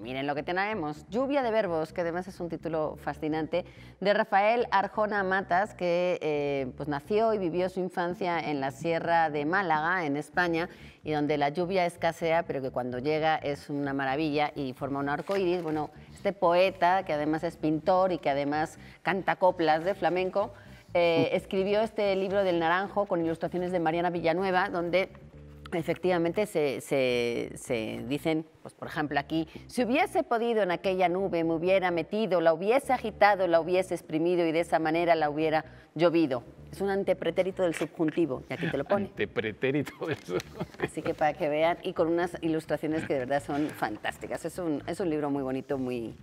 Miren lo que tenemos, Lluvia de Verbos, que además es un título fascinante, de Rafael Arjona Matas, que eh, pues nació y vivió su infancia en la Sierra de Málaga, en España, y donde la lluvia escasea, pero que cuando llega es una maravilla y forma un arco iris. Bueno, este poeta, que además es pintor y que además canta coplas de flamenco, eh, mm. escribió este libro del Naranjo con ilustraciones de Mariana Villanueva, donde Efectivamente, se, dicen, pues por ejemplo aquí, si hubiese podido en aquella nube, me hubiera metido, la hubiese agitado, la hubiese exprimido y de esa manera la hubiera llovido. Es un antepretérito del subjuntivo, aquí te lo pone. Antepretérito del subjuntivo. Así que para que vean, y con unas ilustraciones que de verdad son fantásticas. Es un, es un libro muy bonito, muy,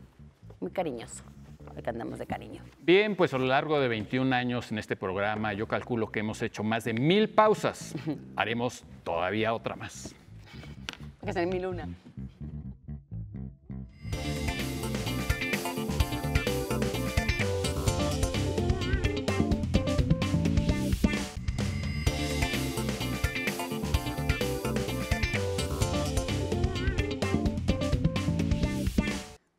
muy cariñoso que andamos de cariño. Bien, pues a lo largo de 21 años en este programa, yo calculo que hemos hecho más de mil pausas. [LAUGHS] Haremos todavía otra más. Que sea mi luna.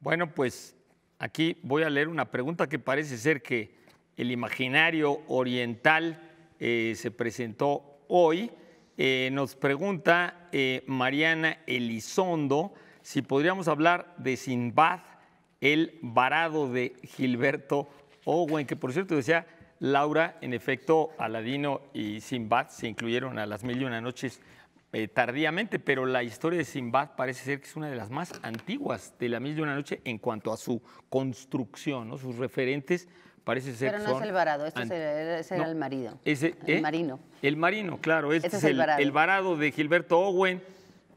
Bueno, pues Aquí voy a leer una pregunta que parece ser que el imaginario oriental eh, se presentó hoy. Eh, nos pregunta eh, Mariana Elizondo si podríamos hablar de Sinbad, el varado de Gilberto Owen, que por cierto decía Laura, en efecto, Aladino y Sinbad se incluyeron a las mil y una noches eh, tardíamente, pero la historia de Simbad parece ser que es una de las más antiguas de la una noche en cuanto a su construcción, sus referentes parece ser Pero no este es el varado, era, ese era el marido. el ¿eh? marino. El marino, claro. Este, este es, el, varado. el de Gilberto Owen.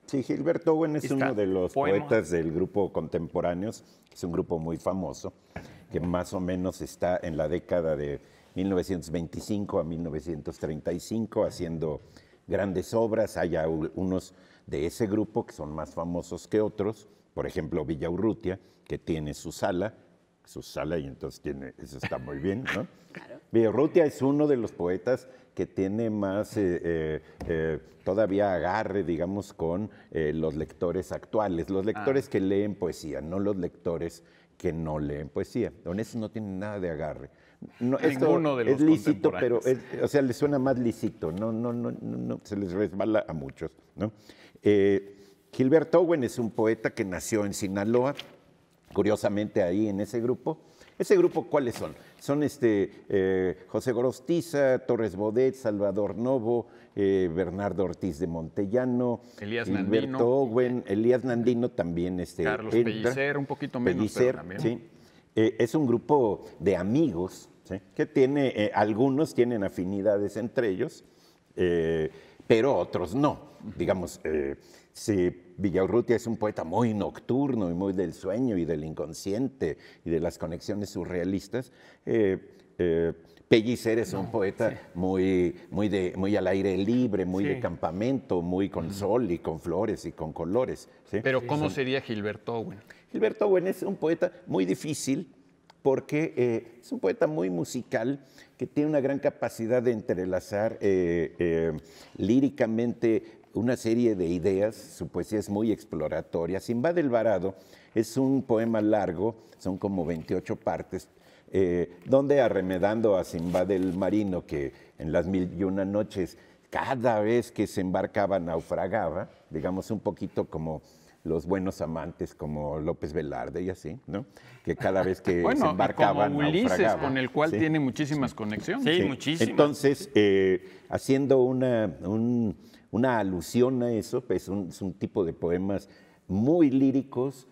Sí, Gilberto Owen es uno de los poetas del grupo Contemporáneos, es un grupo muy famoso, que más o menos está en la década de 1925 a 1935 haciendo grandes obras, hay unos de ese grupo que son más famosos que otros, por ejemplo Villaurrutia, que tiene su sala, su sala y entonces tiene, eso está muy bien, ¿no? [LAUGHS] Villaurrutia es uno de los poetas que tiene más eh, eh, eh, todavía agarre, digamos, con los lectores actuales, los ah. lectores que leen poesía, no los lectores que no leen poesía. Don eso no tiene nada de agarre de los es lícito, pero o sea, le suena más lícito, no, no, no, no, se les resbala a muchos. ¿no? Eh, Gilbert Owen es un poeta que nació en Sinaloa, curiosamente ahí en ese grupo. ¿Ese grupo cuáles son? Son este, eh, José Gorostiza, Torres Bodet, Salvador Novo, eh, Bernardo Ortiz de Montellano, Elías Nandino, Owen, Elías Nandino también. Este, Carlos Pellicer, un poquito menos, pero también. Eh, es un grupo de amigos que tiene, eh, algunos tienen afinidades entre ellos, eh, pero otros no. Digamos, si Villaurrutia es un poeta muy nocturno y muy del sueño y del inconsciente y de las conexiones surrealistas, Pellicer es un poeta muy, muy, de, muy al aire libre, muy de campamento, muy con sol y con flores y con colores. Pero ¿cómo sería Gilberto Owen? Gilberto Owen es un poeta muy difícil porque eh, es un poeta muy musical que tiene una gran capacidad de entrelazar eh, eh, líricamente una serie de ideas, su poesía es muy exploratoria. Simba del Varado es un poema largo, son como 28 partes, eh, donde arremedando a Simbad el marino, que en las mil y una noches, cada vez que se embarcaba, naufragaba, digamos un poquito como los buenos amantes como López Velarde y así, ¿no? Que cada vez que [LAUGHS] bueno, se embarcaban. Como Ulises, con el cual tiene muchísimas conexiones. Sí, muchísimas. Entonces, eh, haciendo una, una, alusión a eso, pues es un tipo de poemas muy líricos,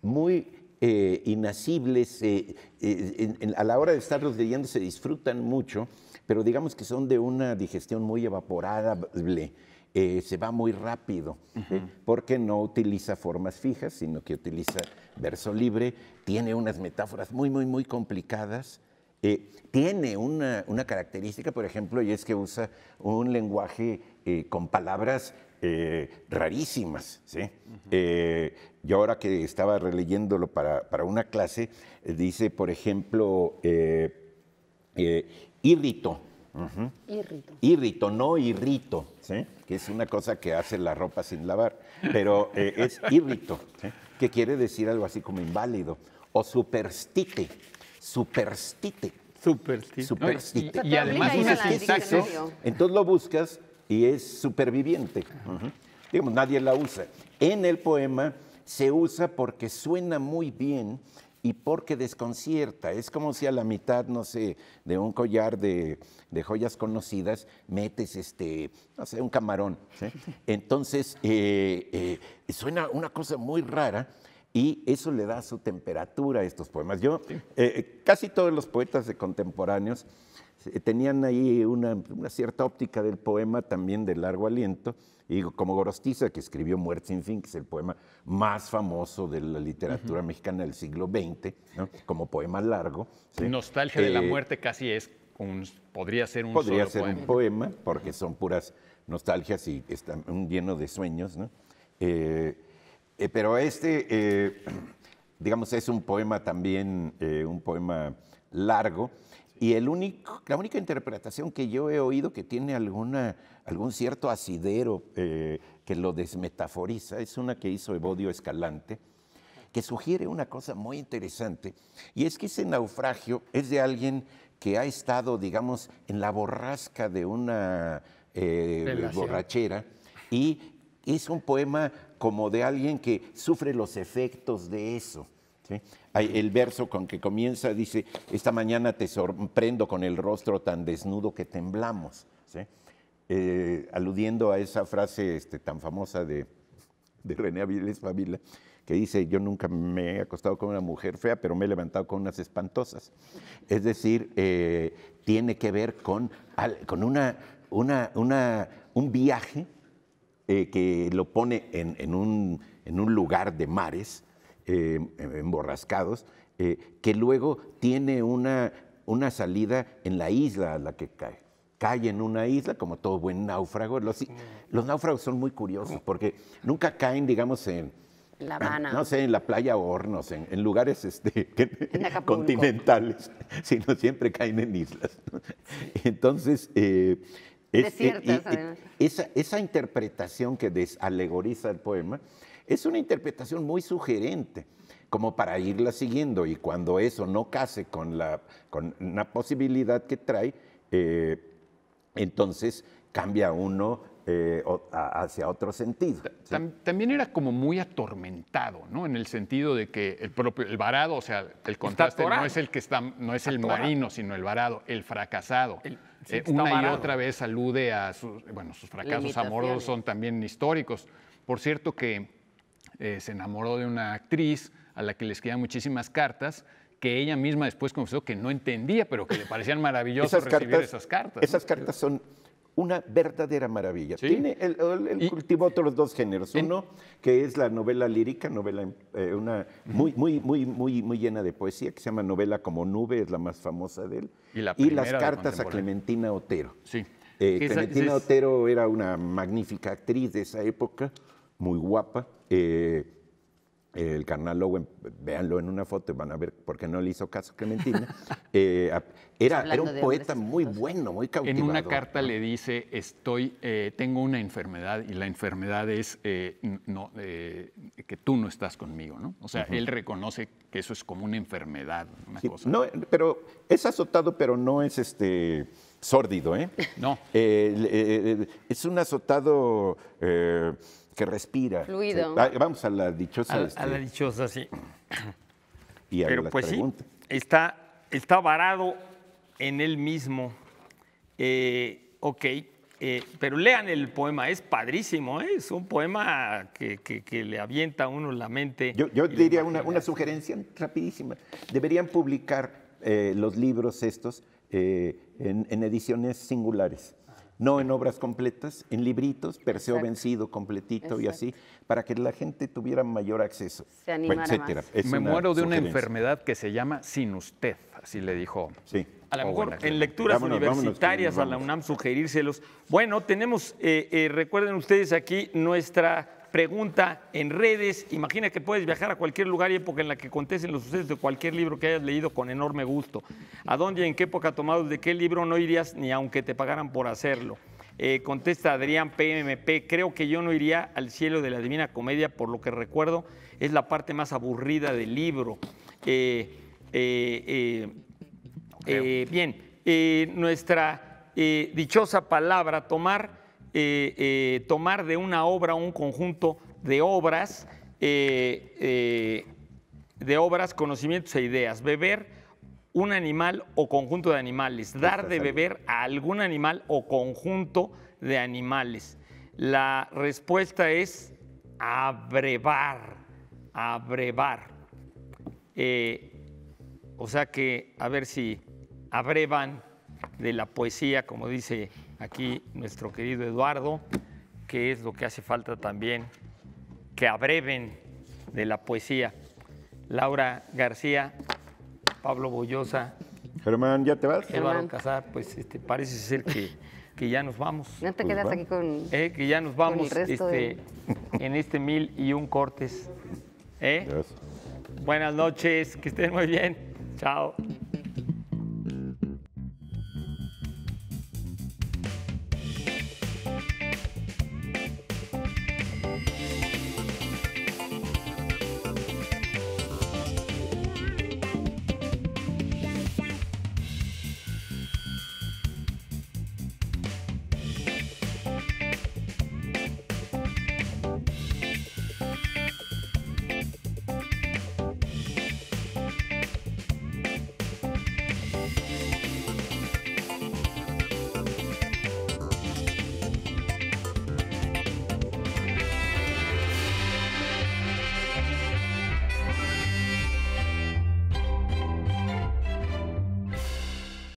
muy eh, inacibles eh, eh, a la hora de estarlos leyendo se disfrutan mucho, pero digamos que son de una digestión muy evaporable, se va muy rápido, porque no utiliza formas fijas, sino que utiliza verso libre, tiene unas metáforas muy, muy, muy complicadas. tiene una, una, característica, por ejemplo, y es que usa un lenguaje con palabras eh, rarísimas. ¿sí? Eh, yo ahora que estaba releyéndolo para, para una clase, eh, dice, por ejemplo, irrito. Irrito. no irrito, ¿sí? que es una cosa que hace la ropa sin lavar, pero es irrito, que quiere decir algo así como inválido, o superstite, superstite, Superstite. y, además Entonces lo buscas y es superviviente. Digamos, nadie la usa. En el poema se usa porque suena muy bien y porque desconcierta. Es como si a la mitad, no sé, de un collar de, joyas conocidas metes, este, no sé, un camarón. [LAUGHS] Entonces, eh, eh, suena una cosa muy rara y eso le da su temperatura a estos poemas. Yo, eh, casi todos los poetas contemporáneos, eh, tenían ahí una, cierta óptica del poema también de largo aliento, y como Gorostiza, que escribió Muerte sin fin, que es el poema más famoso de la literatura mexicana del siglo XX, como poema largo. Nostalgia de la eh, muerte casi es podría ser un Podría ser un poema, porque son puras nostalgias y están lleno de sueños, ¿no? Eh, pero este, [CLEARS THROAT] digamos, es un poema también, un poema largo, y la única interpretación que yo he oído que tiene algún cierto asidero eh, que lo desmetaforiza es una que hizo Evodio Escalante, que sugiere una cosa muy interesante, y es que ese naufragio es de alguien que ha estado, digamos, en la borrasca de una eh, borrachera y es un poema como de alguien que sufre los efectos de eso. ¿eh? El verso con que comienza dice, esta mañana te sorprendo con el rostro tan desnudo que temblamos, eh, aludiendo a esa frase este, tan famosa de, René Aviles Fabila, que dice, yo nunca me he acostado con una mujer fea, pero me he levantado con unas espantosas. Es decir, eh, tiene que ver con, con un viaje que lo pone en, un, lugar de mares eh, emborrascados, eh, que luego tiene una, una salida en la isla a la que cae. Cae en una isla, como todo buen náufrago. Los, los náufragos son muy curiosos porque nunca caen, digamos, en, la No sé, en la playa Hornos, en, lugares este, [LAUGHS] continentales, [LAUGHS] sino siempre caen en islas. Entonces, eh, esa, esa, interpretación que desalegoriza el poema es una interpretación muy sugerente como para irla siguiendo y cuando eso no case con, la, con una posibilidad que trae, eh, entonces cambia uno eh, hacia otro sentido. también era como muy atormentado, ¿no? En el sentido de que el propio, el varado, o sea, el contraste no es el que está, no es el marino, sino el varado, el fracasado. Eh, una y otra vez alude a sus, bueno, sus fracasos amorosos son también históricos. Por cierto que eh, se enamoró de una actriz a la que le escribía muchísimas cartas que ella misma después confesó que no entendía, pero que le parecían maravillosas recibir cartas, esas cartas. Esas cartas son una verdadera maravilla. Tiene el, cultivo otros dos géneros. Uno, que es la novela lírica, novela eh, una muy, muy, muy, muy, muy llena de poesía, que se llama Novela como nube, es la más famosa de él. Y, las cartas a Clementina Otero. Sí. Eh, Clementina Otero era una magnífica actriz de esa época muy guapa. Eh, eh, el carnal Owen, véanlo en una foto y van a ver por qué no le hizo caso Clementina. [LAUGHS] Eh, era, era, un poeta muy bueno, muy cautivador. En una carta le dice, estoy, tengo una enfermedad y la enfermedad es no, que tú no estás conmigo, ¿no? O sea, él reconoce que eso es como una enfermedad, No, pero es azotado, pero no es este sórdido, ¿eh? No. es un azotado que respira. Fluido. Vamos a la dichosa. Este, a, la dichosa, sí. Y a Pero pues sí, está, está varado en él mismo. Eh, ok, eh, pero lean el poema, es padrísimo, ¿eh? es un poema que, le avienta a uno la mente. Yo, diría una, sugerencia rapidísima. Deberían publicar los libros estos en, en ediciones singulares no en obras completas, en libritos, Perseo vencido, completito y así, para que la gente tuviera mayor acceso, Se animara etcétera. Me muero de una enfermedad que se llama sin usted, así le dijo. Sí. A lo oh, mejor en lecturas universitarias a la UNAM sugerírselos. Bueno, tenemos, eh, eh, recuerden ustedes aquí nuestra pregunta en redes. Imagina que puedes viajar a cualquier lugar y época en la que contesten los sucesos de cualquier libro que hayas leído con enorme gusto. ¿A dónde y en qué época tomados de qué libro no irías ni aunque te pagaran por hacerlo? Eh, contesta Adrián PMP, creo que yo no iría al cielo de la Divina Comedia, por lo que recuerdo, es la parte más aburrida del libro. Eh, eh, bien, nuestra dichosa palabra, tomar eh, eh, tomar de una obra un conjunto de obras, eh, de obras, conocimientos e ideas. Beber un animal o conjunto de animales. Dar de beber a algún animal o conjunto de animales. La respuesta es abrevar, abrevar. o sea que, a ver si abrevan de la poesía, como dice aquí nuestro querido Eduardo, que es lo que hace falta también que abreven de la poesía. Laura García, Pablo Bollosa. Germán, ¿ya te vas? Eduardo Casar, pues este, parece ser que, ya nos vamos. No te pues quedas aquí con. Eh, que ya nos vamos este, en este mil y un cortes. ¿Eh? Buenas noches, que estén muy bien. Chao.